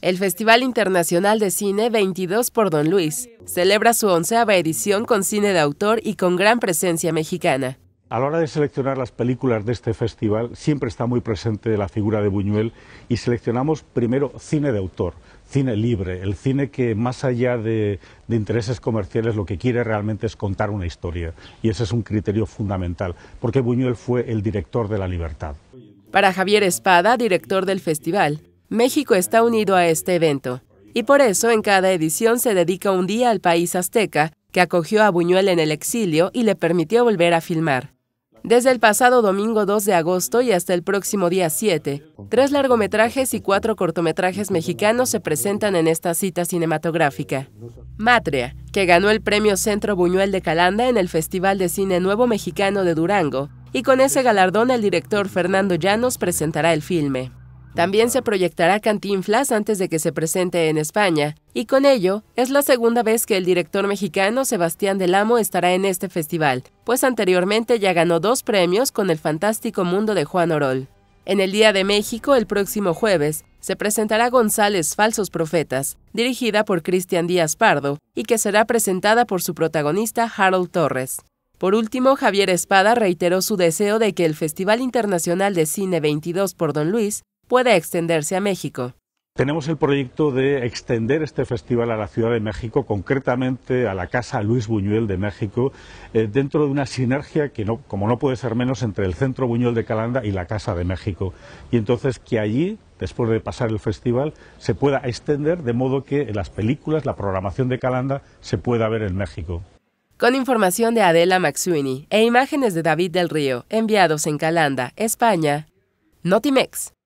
El Festival Internacional de Cine 22 por Don Luis celebra su onceava edición con cine de autor y con gran presencia mexicana. A la hora de seleccionar las películas de este festival siempre está muy presente la figura de Buñuel y seleccionamos primero cine de autor, cine libre, el cine que más allá de, intereses comerciales lo que quiere realmente es contar una historia y ese es un criterio fundamental porque Buñuel fue el director de la libertad. Para Javier Espada, director del festival, México está unido a este evento, y por eso en cada edición se dedica un día al país azteca, que acogió a Buñuel en el exilio y le permitió volver a filmar. Desde el pasado domingo 2 de agosto y hasta el próximo día 7, tres largometrajes y cuatro cortometrajes mexicanos se presentan en esta cita cinematográfica. Matria, que ganó el premio Centro Buñuel de Calanda en el Festival de Cine Nuevo Mexicano de Durango, y con ese galardón el director Fernando Llanos presentará el filme. También se proyectará Cantinflas antes de que se presente en España, y con ello es la segunda vez que el director mexicano Sebastián Del Amo estará en este festival, pues anteriormente ya ganó dos premios con El Fantástico Mundo de Juan Orol. En el Día de México, el próximo jueves, se presentará González Falsos Profetas, dirigida por Cristian Díaz Pardo, y que será presentada por su protagonista Harold Torres. Por último, Javier Espada reiteró su deseo de que el Festival Internacional de Cine 22 por Don Luis pueda extenderse a México. Tenemos el proyecto de extender este festival a la Ciudad de México, concretamente a la Casa Luis Buñuel de México, eh, dentro de una sinergia que, no, como no puede ser menos, entre el Centro Buñuel de Calanda y la Casa de México. Y entonces que allí, después de pasar el festival, se pueda extender de modo que las películas, la programación de Calanda, se pueda ver en México. Con información de Adela Maxuini e imágenes de David del Río, enviados en Calanda, España, Notimex.